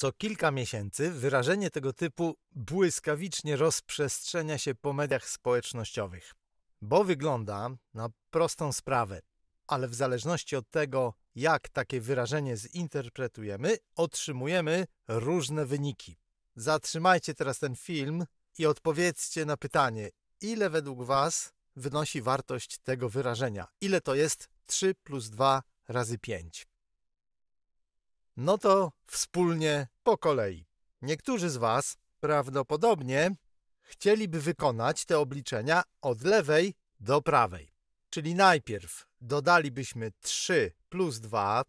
Co kilka miesięcy wyrażenie tego typu błyskawicznie rozprzestrzenia się po mediach społecznościowych, bo wygląda na prostą sprawę, ale w zależności od tego, jak takie wyrażenie zinterpretujemy, otrzymujemy różne wyniki. Zatrzymajcie teraz ten film i odpowiedzcie na pytanie, ile według Was wynosi wartość tego wyrażenia? Ile to jest 3 plus 2 razy 5? No to wspólnie po kolei. Niektórzy z Was prawdopodobnie chcieliby wykonać te obliczenia od lewej do prawej. Czyli najpierw dodalibyśmy 3 plus 2,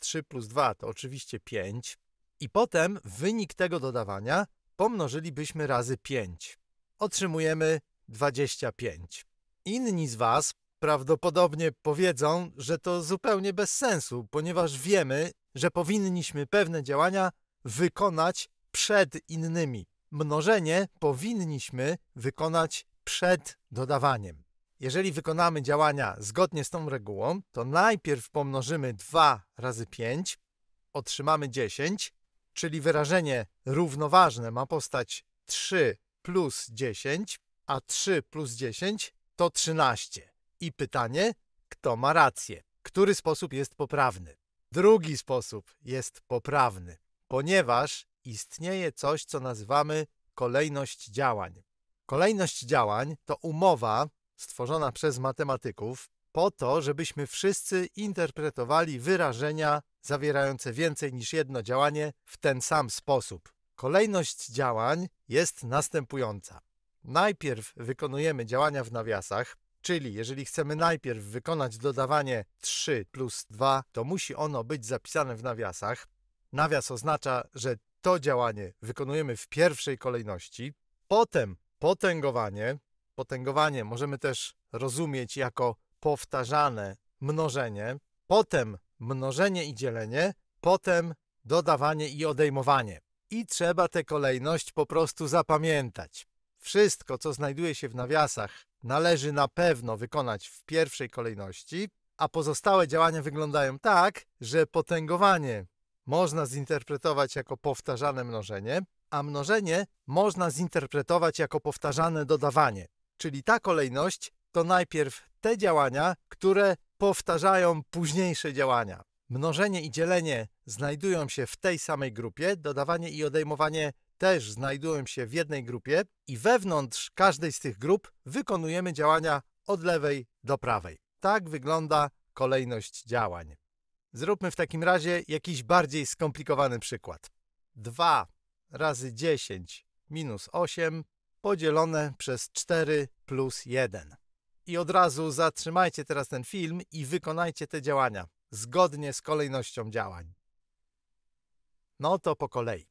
3 plus 2 to oczywiście 5, i potem wynik tego dodawania pomnożylibyśmy razy 5. Otrzymujemy 25. Inni z Was prawdopodobnie powiedzą, że to zupełnie bez sensu, ponieważ wiemy, że powinniśmy pewne działania wykonać przed innymi. Mnożenie powinniśmy wykonać przed dodawaniem. Jeżeli wykonamy działania zgodnie z tą regułą, to najpierw pomnożymy 2 razy 5, otrzymamy 10, czyli wyrażenie równoważne ma postać 3 plus 10, a 3 plus 10 to 13. I pytanie, kto ma rację? Który sposób jest poprawny? Drugi sposób jest poprawny, ponieważ istnieje coś, co nazywamy kolejność działań. Kolejność działań to umowa stworzona przez matematyków po to, żebyśmy wszyscy interpretowali wyrażenia zawierające więcej niż jedno działanie w ten sam sposób. Kolejność działań jest następująca. Najpierw wykonujemy działania w nawiasach, Czyli jeżeli chcemy najpierw wykonać dodawanie 3 plus 2, to musi ono być zapisane w nawiasach. Nawias oznacza, że to działanie wykonujemy w pierwszej kolejności. Potem potęgowanie. Potęgowanie możemy też rozumieć jako powtarzane mnożenie. Potem mnożenie i dzielenie. Potem dodawanie i odejmowanie. I trzeba tę kolejność po prostu zapamiętać. Wszystko, co znajduje się w nawiasach, należy na pewno wykonać w pierwszej kolejności, a pozostałe działania wyglądają tak, że potęgowanie można zinterpretować jako powtarzane mnożenie, a mnożenie można zinterpretować jako powtarzane dodawanie. Czyli ta kolejność to najpierw te działania, które powtarzają późniejsze działania. Mnożenie i dzielenie znajdują się w tej samej grupie, dodawanie i odejmowanie też znajdują się w jednej grupie i wewnątrz każdej z tych grup wykonujemy działania od lewej do prawej. Tak wygląda kolejność działań. Zróbmy w takim razie jakiś bardziej skomplikowany przykład. 2 razy 10 minus 8 podzielone przez 4 plus 1. I od razu zatrzymajcie teraz ten film i wykonajcie te działania zgodnie z kolejnością działań. No to po kolei.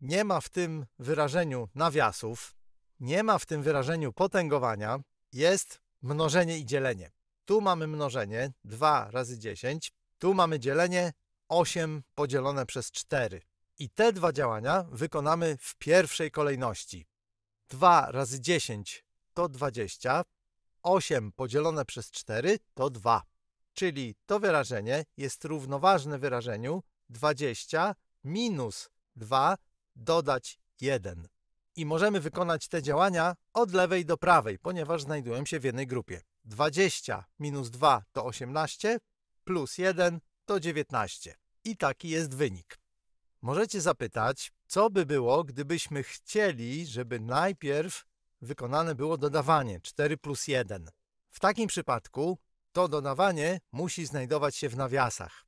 Nie ma w tym wyrażeniu nawiasów, nie ma w tym wyrażeniu potęgowania, jest mnożenie i dzielenie. Tu mamy mnożenie 2 razy 10, tu mamy dzielenie 8 podzielone przez 4. I te dwa działania wykonamy w pierwszej kolejności. 2 razy 10 to 20, 8 podzielone przez 4 to 2. Czyli to wyrażenie jest równoważne wyrażeniu 20 minus 2 dodać 1. I możemy wykonać te działania od lewej do prawej, ponieważ znajdują się w jednej grupie. 20 minus 2 to 18, plus 1 to 19. I taki jest wynik. Możecie zapytać, co by było, gdybyśmy chcieli, żeby najpierw wykonane było dodawanie 4 plus 1. W takim przypadku to dodawanie musi znajdować się w nawiasach.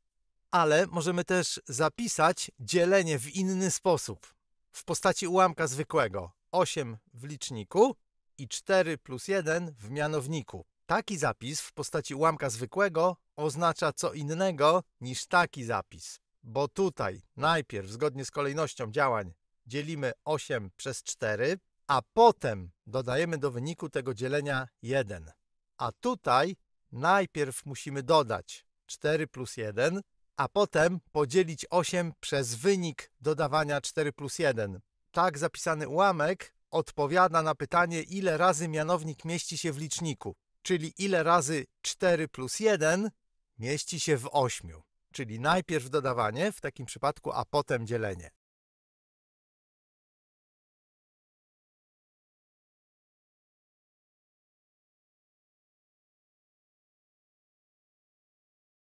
Ale możemy też zapisać dzielenie w inny sposób w postaci ułamka zwykłego 8 w liczniku i 4 plus 1 w mianowniku. Taki zapis w postaci ułamka zwykłego oznacza co innego niż taki zapis, bo tutaj najpierw zgodnie z kolejnością działań dzielimy 8 przez 4, a potem dodajemy do wyniku tego dzielenia 1. A tutaj najpierw musimy dodać 4 plus 1, a potem podzielić 8 przez wynik dodawania 4 plus 1. Tak zapisany ułamek odpowiada na pytanie, ile razy mianownik mieści się w liczniku, czyli ile razy 4 plus 1 mieści się w 8, czyli najpierw dodawanie w takim przypadku, a potem dzielenie.